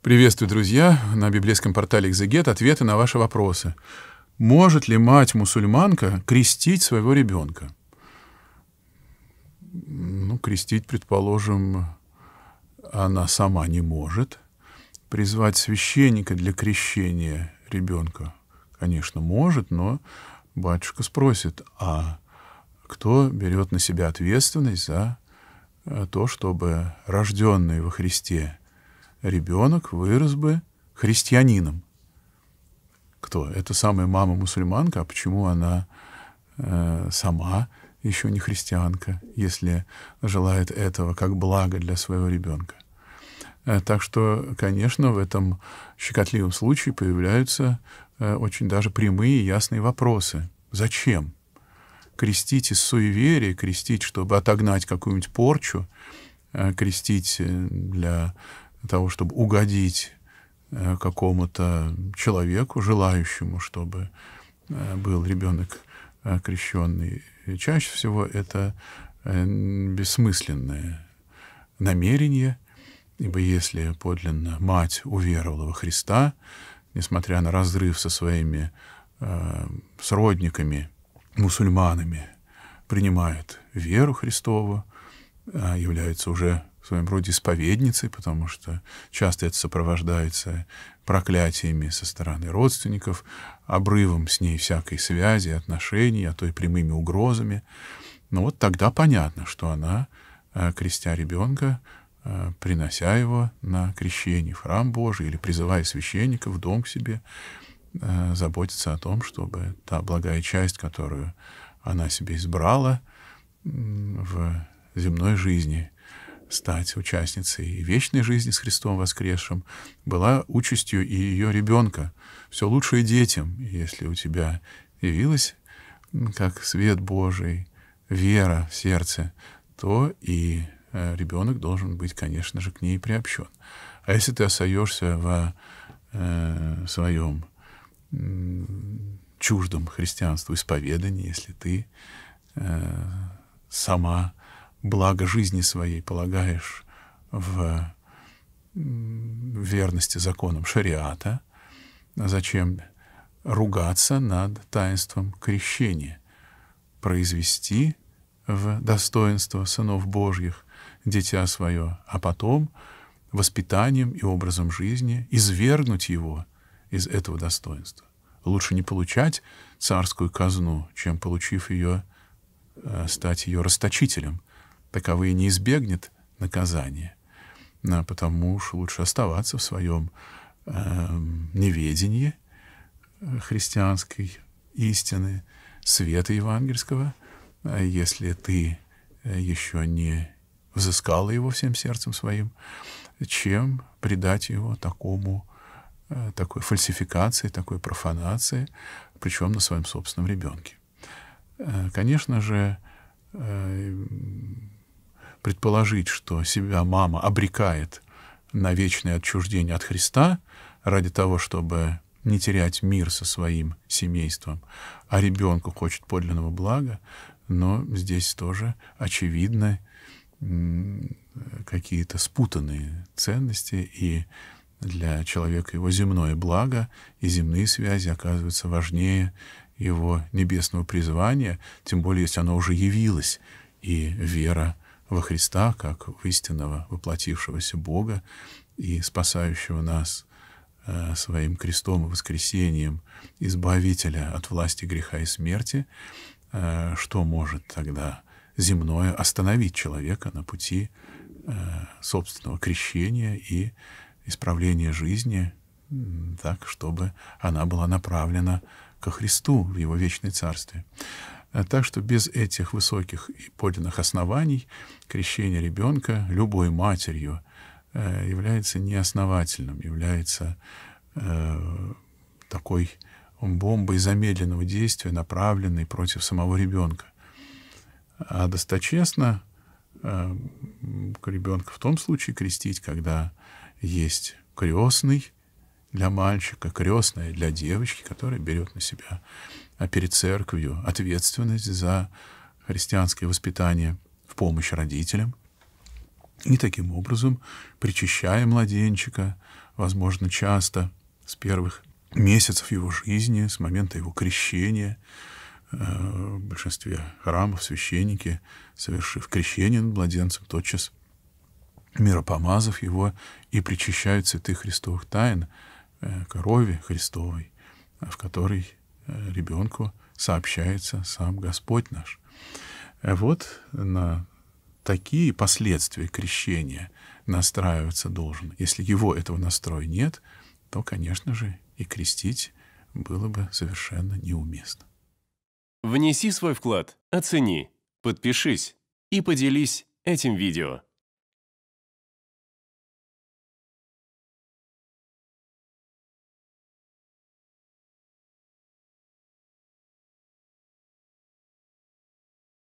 Приветствую, друзья! На библейском портале «Экзегет» ответы на ваши вопросы. Может ли мать-мусульманка крестить своего ребенка? Ну, крестить, предположим, она сама не может. Призвать священника для крещения ребенка, конечно, может, но батюшка спросит, а кто берет на себя ответственность за э, то, чтобы рожденный во Христе – ребенок вырос бы христианином. Кто? Это самая мама мусульманка, а почему она э, сама еще не христианка, если желает этого как благо для своего ребенка? Э, так что, конечно, в этом щекотливом случае появляются э, очень даже прямые и ясные вопросы. Зачем? Крестить из суеверия, крестить, чтобы отогнать какую-нибудь порчу, э, крестить э, для того, чтобы угодить э, какому-то человеку, желающему, чтобы э, был ребенок э, крещенный. чаще всего это бессмысленное намерение, ибо если подлинно мать уверовала во Христа, несмотря на разрыв со своими э, сродниками, мусульманами, принимает веру Христову, а является уже в своем роде исповедницей, потому что часто это сопровождается проклятиями со стороны родственников, обрывом с ней всякой связи, отношений, а то и прямыми угрозами. Но ну вот тогда понятно, что она, э, крестя ребенка, э, принося его на крещение в храм Божий или призывая священника в дом к себе, э, заботится о том, чтобы та благая часть, которую она себе избрала в земной жизни, стать участницей вечной жизни с Христом воскресшим, была участью и ее ребенка. Все лучшее детям, если у тебя явилась, как свет Божий, вера в сердце, то и э, ребенок должен быть, конечно же, к ней приобщен. А если ты остаешься в э, своем э, чуждом христианству исповедании, если ты э, сама благо жизни своей полагаешь в верности законам шариата, зачем ругаться над таинством крещения, произвести в достоинство сынов Божьих дитя свое, а потом воспитанием и образом жизни извергнуть его из этого достоинства. Лучше не получать царскую казну, чем, получив ее, э, стать ее расточителем, таковые не избегнет наказания. А потому уж лучше оставаться в своем эм, э, неведении христианской истины, света евангельского, а если ты э, еще не взыскала его всем сердцем своим, чем предать его такому, э, такой фальсификации, такой профанации, причем на своем собственном ребенке. Э, конечно же, предположить, что себя мама обрекает на вечное отчуждение от Христа ради того, чтобы не терять мир со своим семейством, а ребенку хочет подлинного блага, но здесь тоже очевидны какие-то спутанные ценности, и для человека его земное благо и земные связи оказываются важнее его небесного призвания, тем более, если оно уже явилось, и вера — во Христа, как в истинного воплотившегося Бога и спасающего нас э, своим крестом и воскресением, избавителя от власти греха и смерти, э, что может тогда земное остановить человека на пути э, собственного крещения и исправления жизни так, чтобы она была направлена ко Христу в Его вечной Царствие. А так что без этих высоких и подлинных оснований крещение ребенка любой матерью э, является неосновательным, является э, такой бомбой замедленного действия, направленной против самого ребенка. А досточестно э, ребенка в том случае крестить, когда есть крестный, для мальчика, крестная для девочки, которая берет на себя а перед церковью ответственность за христианское воспитание в помощь родителям. И таким образом, причащая младенчика, возможно, часто с первых месяцев его жизни, с момента его крещения, э, в большинстве храмов священники, совершив крещение над младенцем, тотчас миропомазав его и причащают святых Христовых тайн, Э, корове Христовой, в которой э, ребенку сообщается сам Господь наш. Э, вот на такие последствия крещения настраиваться должен. Если его этого настроя нет, то, конечно же, и крестить было бы совершенно неуместно. Внеси свой вклад, оцени, подпишись и поделись этим видео.